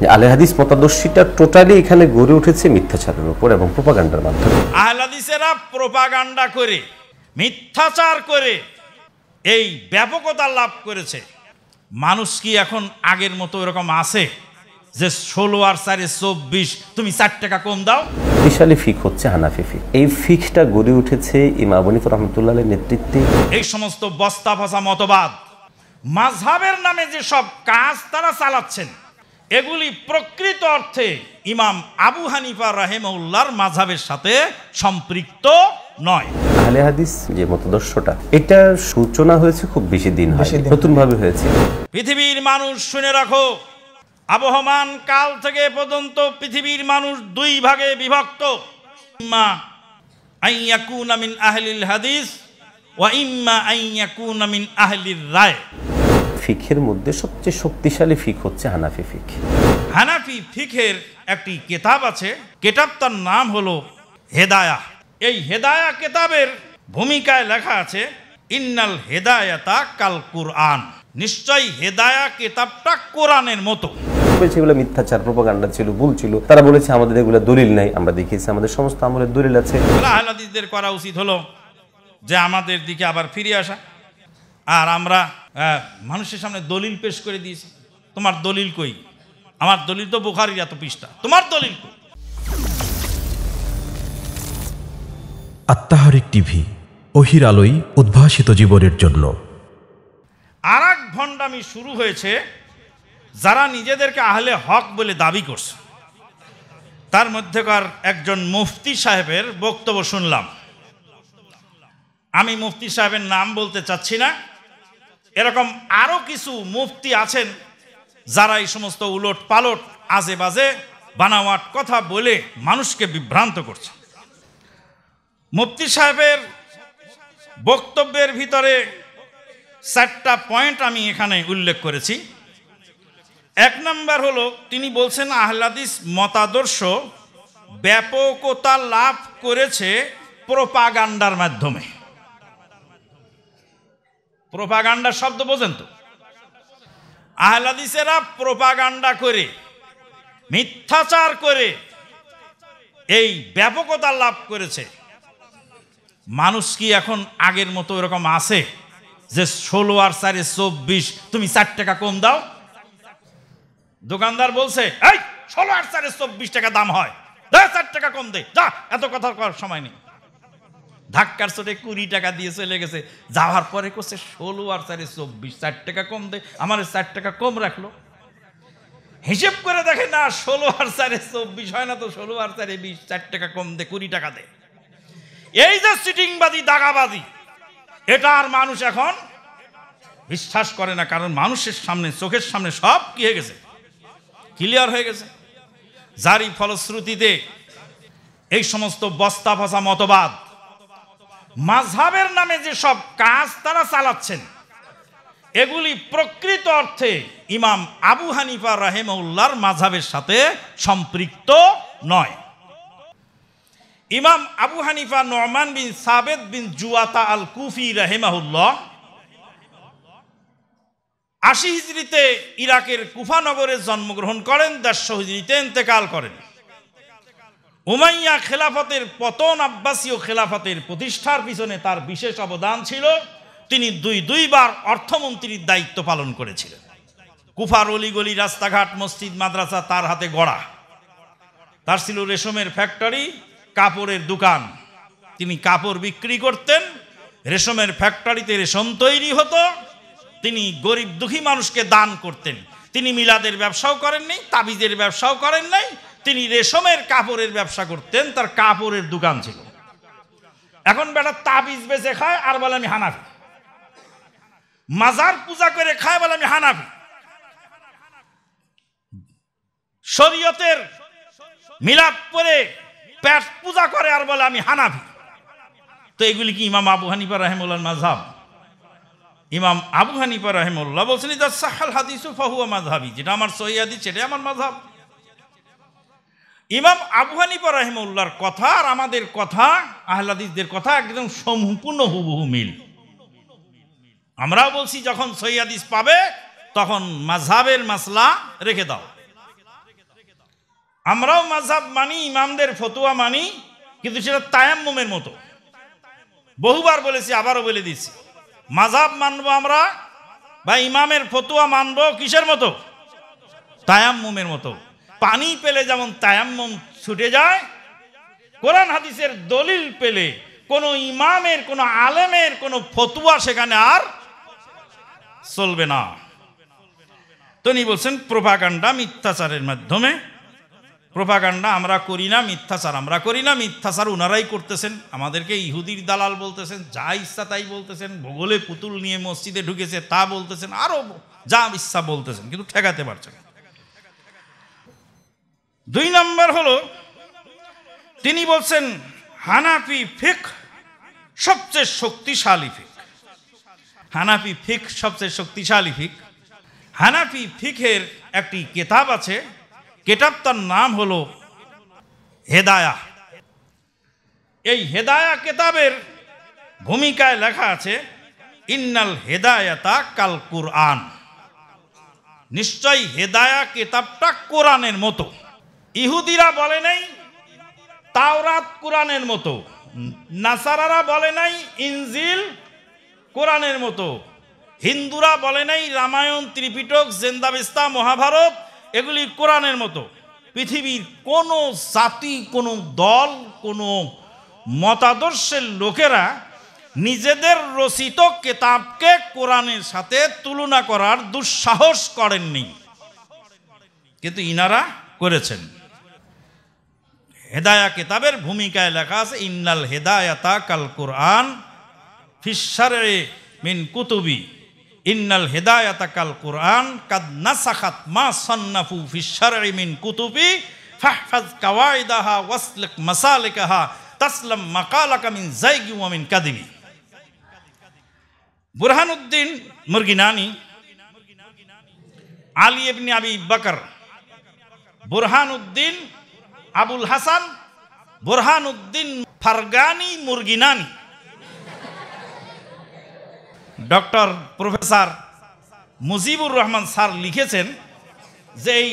যে আলে হাদিস মতাদর্শীটা টোটালি এখানে গড়ে উঠেছে মিথ্যাচারের উপর এবং প্রোপাগান্ডার মাধ্যমে আহলাদিসেরা প্রোপাগান্ডা করে মিথ্যাচার করে এই ব্যাপকতা লাভ করেছে মানুষ কি এখন আগের মতো এরকম আছে যে ষোলো আর সাড়ে চব্বিশ তুমি চার টাকা কম দাও বিশালী ফিক হচ্ছে হানাফি ফিক এই ফিকটা গড়ে উঠেছে ইমাম আবু রহমতুল্লাহ নেতৃত্বে এই সমস্ত বস্তা ভাষা মতবাদ মাঝহাবের নামে যে সব কাজ তারা চালাচ্ছেন এগুলি প্রকৃত অর্থে ইমাম আবু হানিফা রাহেম রাহেমউল্লাহর মাঝাবের সাথে সম্পৃক্ত নয় আহলে হাদিস যে মতদর্শটা এটা সূচনা হয়েছে খুব বেশি দিন নতুন ভাবে হয়েছে পৃথিবীর মানুষ শুনে রাখো আবহমান কাল থেকে পর্যন্ত পৃথিবীর মানুষ দুই ভাগে বিভক্ত ইম্মা আইয়াকুনা মিন আহলিল হাদিস ওয়া ইম্মা আইয়াকুনা মিন আহলির রায় ফিখের মধ্যে সবচেয়ে শক্তিশালী ফিক হচ্ছে হানাফি ফিক হানাফি ফিখের একটি কেতাব আছে কেতাব তার নাম হলো হেদায়া এই হেদায়া কেতাবের ভূমিকায় লেখা আছে ইন্নাল হেদায়াতা কাল কুরআন নিশ্চয়ই হেদায়া কেতাবটা কোরআনের মতো বলেছে মিথ্যাচার প্রোপাগান্ডা ছিল ভুল ছিল তারা বলেছে আমাদের এগুলো দলিল নাই আমরা দেখিয়েছি আমাদের সমস্ত আমলের দলিল আছে আহলাদিসদের করা উচিত হলো যে আমাদের দিকে আবার ফিরে আসা আর আমরা মানুষের সামনে দলিল পেশ করে দিয়েছে তোমার দলিল কই আমার দলিল তো বোখারি এত পৃষ্ঠা তোমার দলিল কই আত্মাহারিক টিভি অহির আলোই উদ্ভাসিত জীবনের জন্য আর এক ভণ্ডামি শুরু হয়েছে যারা নিজেদেরকে আহলে হক বলে দাবি করছে তার মধ্যেকার একজন মুফতি সাহেবের বক্তব্য শুনলাম আমি মুফতি সাহেবের নাম বলতে চাচ্ছি না এরকম আরো কিছু মুফতি আছেন যারা এই সমস্ত উলট পালট আজে বাজে বানাওয়াট কথা বলে মানুষকে বিভ্রান্ত করছে মুফতি সাহেবের বক্তব্যের ভিতরে চারটা পয়েন্ট আমি এখানে উল্লেখ করেছি এক নম্বর হলো তিনি বলছেন আহ্লাদিস মতাদর্শ ব্যাপকতা লাভ করেছে প্রোপাগান্ডার মাধ্যমে প্রোপাগান্ডা শব্দ বোঝেন তো আহলাদিসেরা প্রোপাগান্ডা করে মিথ্যাচার করে এই ব্যাপকতা লাভ করেছে মানুষ কি এখন আগের মতো এরকম আছে যে ষোলো আর চারে চব্বিশ তুমি চার টাকা কম দাও দোকানদার বলছে এই ষোলো আর চারে চব্বিশ টাকা দাম হয় চার টাকা কম দে যা এত কথা করার সময় নেই ধাক্কার চোটে কুড়ি টাকা দিয়ে চলে গেছে যাওয়ার পরে করছে ষোলো আর চারে চব্বিশ চার টাকা কম দেয় আমার চার টাকা কম রাখলো হিসেব করে দেখে না ষোলো আর চারে চব্বিশ হয় না তো ষোলো আর চারে বিশ চার টাকা কম দে কুড়ি টাকা দে এই যে সিটিংবাজি দাগাবাজি এটা আর মানুষ এখন বিশ্বাস করে না কারণ মানুষের সামনে চোখের সামনে সব কি হয়ে গেছে ক্লিয়ার হয়ে গেছে যারই ফলশ্রুতিতে এই সমস্ত বস্তা ভাষা মতবাদ মাঝহাবের নামে যে সব কাজ তারা চালাচ্ছেন এগুলি প্রকৃত অর্থে ইমাম আবু হানিফা রাহেমউল্লার মাঝাবের সাথে সম্পৃক্ত নয় ইমাম আবু হানিফা নরমান bin Thabit bin Zuta al Kufi রাহেমাহুল্লাহ আশি হিজড়িতে ইরাকের কুফানগরে জন্মগ্রহণ করেন দেড়শো হিজড়িতে ইন্তেকাল করেন উমাইয়া খেলাফতের পতন আব্বাসীয় খেলাফতের প্রতিষ্ঠার পিছনে তার বিশেষ অবদান ছিল তিনি দুই দুইবার অর্থমন্ত্রীর দায়িত্ব পালন করেছিলেন কুফার অলিগলি রাস্তাঘাট মসজিদ মাদ্রাসা তার হাতে গড়া তার ছিল রেশমের ফ্যাক্টরি কাপড়ের দোকান তিনি কাপড় বিক্রি করতেন রেশমের ফ্যাক্টরিতে রেশম তৈরি হতো তিনি গরিব দুঃখী মানুষকে দান করতেন তিনি মিলাদের ব্যবসাও করেননি তাবিজের ব্যবসাও করেন নাই তিনি রেশমের কাপড়ের ব্যবসা করতেন তার কাপড়ের দোকান ছিল এখন বেটা তাবিজ বেঁচে খায় আর বলে আমি হানাফি মাজার পূজা করে খায় বলে আমি হানাফি শরীয়তের মিলাপ করে প্যাট পূজা করে আর বলে আমি হানাফি তো এগুলি কি ইমাম আবু হানিফা রাহেমুল্লাহ মাঝাব ইমাম আবু হানিফা রাহেমুল্লাহ বলছেন ইদা সাহাল হাদিসু ফাহুয়া মাঝহাবি যেটা আমার সহি হাদিস সেটাই আমার মাঝহাব ইমাম আবু হানিফা রাহিমউল্লার কথা আর আমাদের কথা আহ্লাদিসদের কথা একদম সম্পূর্ণ হুবহু মিল আমরাও বলছি যখন সৈয়াদিস পাবে তখন মাঝাবের মাসলা রেখে দাও আমরাও মাঝাব মানি ইমামদের ফতুয়া মানি কিন্তু সেটা তায়াম্মুমের মতো বহুবার বলেছি আবারও বলে দিছি মাঝাব মানব আমরা বা ইমামের ফতুয়া মানব কিসের মতো তায়াম্মুমের মতো পানি পেলে যেমন তায়াম্মম ছুটে যায় কোরআন হাদিসের দলিল পেলে কোনো ইমামের কোনো আলেমের কোনো ফতুয়া সেখানে আর চলবে না তিনি বলছেন প্রভাকাণ্ডা মিথ্যাচারের মাধ্যমে প্রভাকাণ্ডা আমরা করি না মিথ্যাচার আমরা করি না মিথ্যাচার ওনারাই করতেছেন আমাদেরকে ইহুদির দালাল বলতেছেন যা ইচ্ছা তাই বলতেছেন ভূগোলে পুতুল নিয়ে মসজিদে ঢুকেছে তা বলতেছেন আরও যা ইচ্ছা বলতেছেন কিন্তু ঠেকাতে পারছেন দুই নম্বর হলো তিনি বলছেন হানাফি ফিক সবচেয়ে শক্তিশালী ফিক হানাফি ফিক সবচেয়ে শক্তিশালী ফিক হানাফি ফিকের একটি কেতাব আছে কেতাব তার নাম হলো হেদায়া এই হেদায়া কেতাবের ভূমিকায় লেখা আছে ইন্নাল হেদায়াতা কাল কুরআন নিশ্চয়ই হেদায়া কেতাবটা কোরআনের মতো ইহুদিরা বলে নাই তাওরাত কোরআনের মতো নাসারারা বলে নাই ইনজিল কোরআনের মতো হিন্দুরা বলে নাই রামায়ণ ত্রিপিটক জেন্দাবিস্তা মহাভারত এগুলি কোরআনের মতো পৃথিবীর কোনো জাতি কোনো দল কোনো মতাদর্শের লোকেরা নিজেদের রচিত কেতাবকে কোরআনের সাথে তুলনা করার দুঃসাহস করেননি কিন্তু ইনারা করেছেন হেদায়া কিতাবের ভূমিকায় লেখা আছে ইন্নাল হেদায়াতা কাল কোরআন ফিসারে মিন কুতুবি ইন্নাল হেদায়াতা কাল কোরআন কাদ নাসাখাত মা সন্নাফু ফিসারে মিন কুতুবি ফাহফাজ কাওয়াইদাহা ওয়াসলিক মাসালিকাহা তাসলাম মাকালাকা মিন জাইগি ওয়া মিন কাদিবি Burhanuddin মুরগিনানি Ali ibn Abi Bakr Burhanuddin Abul Hasan Burhanuddin Farghani Marghinani doctor professor Mujibur Rahman sir লিখেছেন যে এই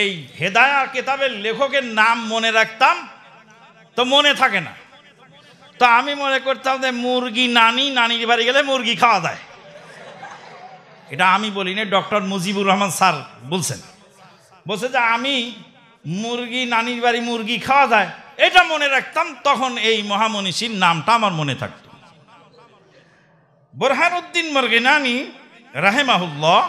এই হেদায়া কেতাবের লেখকের নাম মনে রাখতাম তো মনে থাকে না তো আমি মনে করতাম যে মুরগি নানি নানির বাড়ি গেলে মুরগি খাওয়া দেয় এটা আমি বলি না ডক্টর মুজিবুর রহমান স্যার বলছেন বলছে যে আমি মুরগি নানির বাড়ি মুরগি খাওয়া যায় এটা মনে রাখতাম তখন এই মহামনীষীর নামটা আমার মনে থাকত বোরহানুদ্দিন মর্গেনানি রাহেমাহুল্লাহ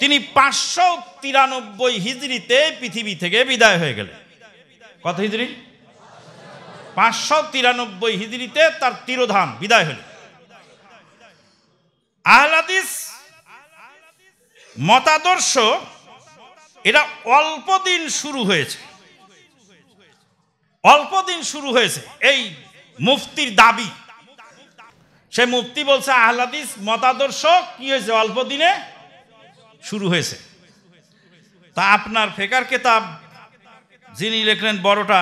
তিনি পাঁচশো তিরানব্বই হিজড়িতে পৃথিবী থেকে বিদায় হয়ে গেলেন কত হিজড়ি পাঁচশো তিরানব্বই হিজড়িতে তার তিরোধাম বিদায় হলেন আহলাদিস মতাদর্শ এটা অল্প দিন শুরু হয়েছে অল্প দিন শুরু হয়েছে এই মুফতির দাবি সে মুফতি বলছে আহলাদিস মতাদর্শ কি হয়েছে অল্প দিনে শুরু হয়েছে তা আপনার ফেকার কেতাব যিনি লেখলেন বড়টা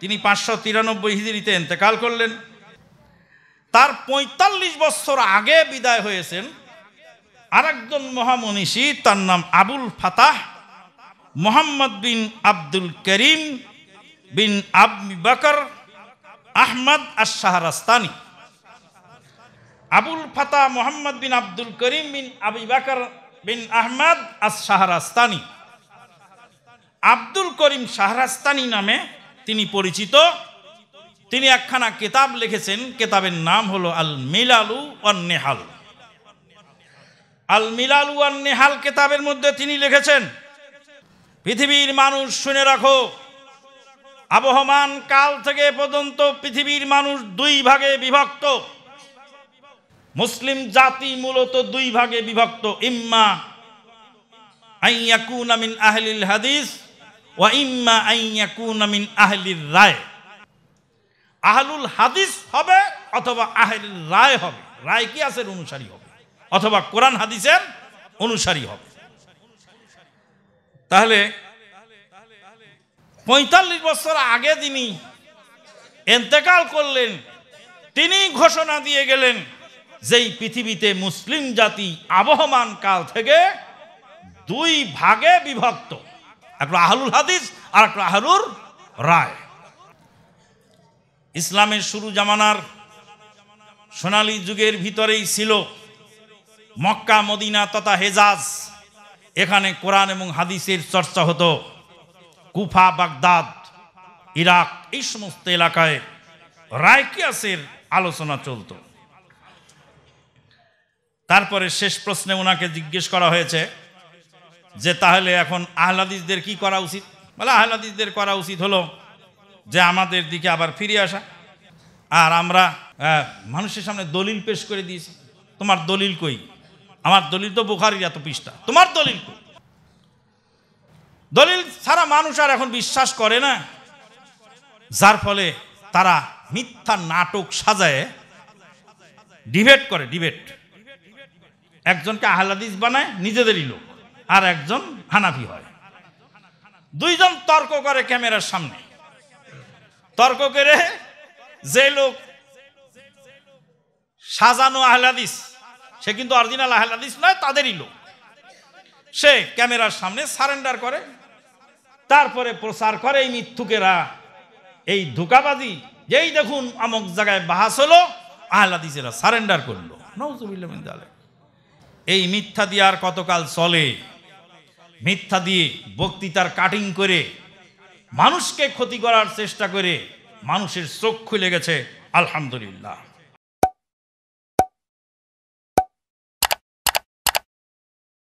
তিনি পাঁচশো তিরানব্বই হিজড়িতে এতেকাল করলেন তার ৪৫ বছর আগে বিদায় হয়েছেন আরেকজন মহামনীষী তার নাম Abul Fatah Muhammad bin Abdul Karim bin Abi Bakr Ahmad আশাহরাস্তানি Abul ফাতা Mohammad bin Abdul Karim bin Abi বাকর বিন আহমদ আশাহরাস্তানি আব্দুল করিম শাহরাস্তানি নামে তিনি পরিচিত তিনি একখানা কেতাব লিখেছেন কেতাবের নাম হলো আল মিলালু নেহাল আল মিলালু নেহাল কেতাবের মধ্যে তিনি লিখেছেন পৃথিবীর মানুষ শুনে রাখো আবহমান কাল থেকে পর্যন্ত পৃথিবীর মানুষ দুই ভাগে বিভক্ত মুসলিম জাতি মূলত দুই ভাগে বিভক্ত ইম্মা আইয়াকুন মিন আহলিল হাদিস ওয়া ইম্মা আইয়াকুন মিন আহলিল রায় আহলুল হাদিস হবে অথবা আহলিল রায় হবে রায় কি আসের অনুসারী হবে অথবা কোরআন হাদিসের অনুসারী হবে তাহলে পঁয়তাল্লিশ বছর আগে তিনি এতেকাল করলেন তিনি ঘোষণা দিয়ে গেলেন যেই পৃথিবীতে মুসলিম জাতি আবহমান কাল থেকে দুই ভাগে বিভক্ত একটা আহলুল হাদিস আর একটা আহলুর রায় ইসলামের শুরু জামানার সোনালী যুগের ভিতরেই ছিল মক্কা মদিনা তথা হেজাজ এখানে কোরআন এবং হাদিসের চর্চা হতো কুফা বাগদাদ ইরাক এই সমস্ত এলাকায় রায়কিয়াসের আলোচনা চলত তারপরে শেষ প্রশ্নে ওনাকে জিজ্ঞেস করা হয়েছে যে তাহলে এখন আহলাদিসদের কি করা উচিত বলে আহলাদিসদের করা উচিত হলো যে আমাদের দিকে আবার ফিরে আসা আর আমরা মানুষের সামনে দলিল পেশ করে দিয়েছি তোমার দলিল কই আমার দলিল তো বুখারির এত পৃষ্ঠা তোমার দলিল দলিল সারা মানুষ আর এখন বিশ্বাস করে না যার ফলে তারা মিথ্যা নাটক সাজায় ডিবেট করে ডিবেট একজনকে আহলাদিস বানায় নিজেদেরই লোক আর একজন হানাফি হয় দুইজন তর্ক করে ক্যামেরার সামনে তর্ক করে যে লোক সাজানো আহলাদিস সে কিন্তু অরিজিনাল আহল হাদিস নয় তাদেরই লোক সে ক্যামেরার সামনে সারেন্ডার করে তারপরে প্রচার করে এই মিথ্যুকেরা এই ধোকাবাজি যেই দেখুন আমক জায়গায় বাহাস হলো আহলাদিসেরা সারেন্ডার করলো এই মিথ্যা দিয়ে আর কতকাল চলে মিথ্যা দিয়ে বক্তৃতার কাটিং করে মানুষকে ক্ষতি করার চেষ্টা করে মানুষের চোখ খুলে গেছে আলহামদুলিল্লাহ